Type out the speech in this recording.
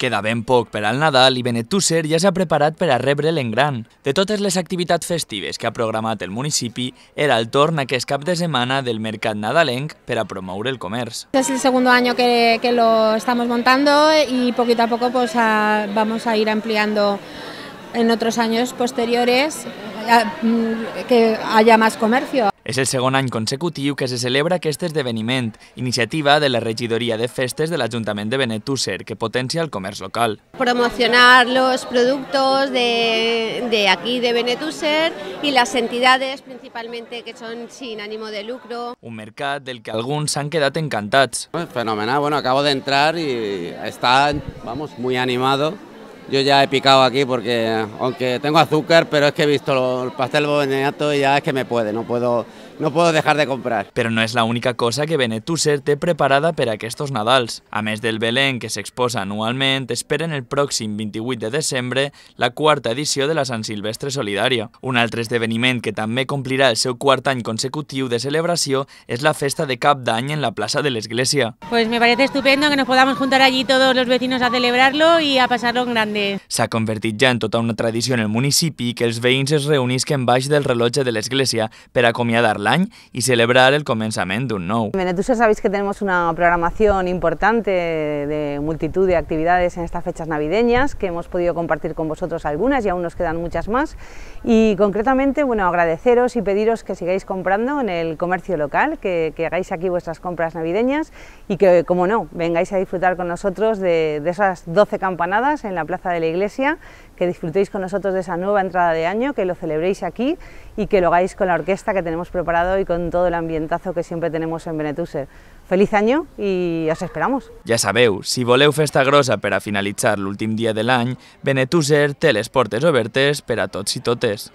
Queda ben poc per al Nadal i Benetusser ja s'ha preparat per a rebre l'engran. De totes les activitats festives que ha programat el municipi, era el torn aquest cap de setmana del mercat nadalenc per a promoure el comerç. Es el segundo año que, que lo estamos montando y poquito a poco pues, vamos a ir ampliando en otros años posteriores mm, que haya más comercio. És el segon any consecutiu que se celebra aquest esdeveniment, iniciativa de la regidoria de festes de l'Ajuntament de Benetússer, que potencia el comerç local. Promocionar los productos de, de aquí, de Benetússer, y las entidades principalmente que son sin ánimo de lucro. Un mercat del que alguns s'han quedat encantats. Fenomenal, bueno, acabo de i y está, vamos, muy animado. yo ya he picado aquí porque, aunque tengo azúcar, pero es que he visto el pastel boveneato y ya es que me puede, no puedo, no puedo dejar de comprar. Pero no es la única cosa que Benetusser te preparada para que estos Nadals. A mes del Belén, que se s'exposa anualment, esperen el próximo 28 de diciembre la cuarta edición de la San Silvestre Solidaria. Un altre esdeveniment que també complirà el seu quart any consecutiu de celebració és la festa de Cap d'Any en la plaça de l'Església. Pues me parece estupendo que nos podamos juntar allí todos los vecinos a celebrarlo y a pasarlo en grande. Se ha convertido ya en tota una tradició en el municipi que els veïns es en baix del rellotge de la l'església per acomiadar l'any y celebrar el començament d'un nou. En Venetusa sabéis que tenemos una programación importante de multitud de actividades en estas fechas navideñas que hemos podido compartir con vosotros algunas y aún nos quedan muchas más y concretamente bueno agradeceros y pediros que sigáis comprando en el comercio local, que, que hagáis aquí vuestras compras navideñas y que como no vengáis a disfrutar con nosotros de, de esas 12 campanadas en la plaza de la Iglesia, que disfrutéis con nosotros de esa nueva entrada de año, que lo celebréis aquí y que lo hagáis con la orquesta que tenemos preparado y con todo el ambientazo que siempre tenemos en Benetuser. Feliz año y os esperamos. Ya sabeu, si voleu festa grossa per a finalitzar l'últim dia del l'any, Benetuser, té les portes obertes per a tots i totes.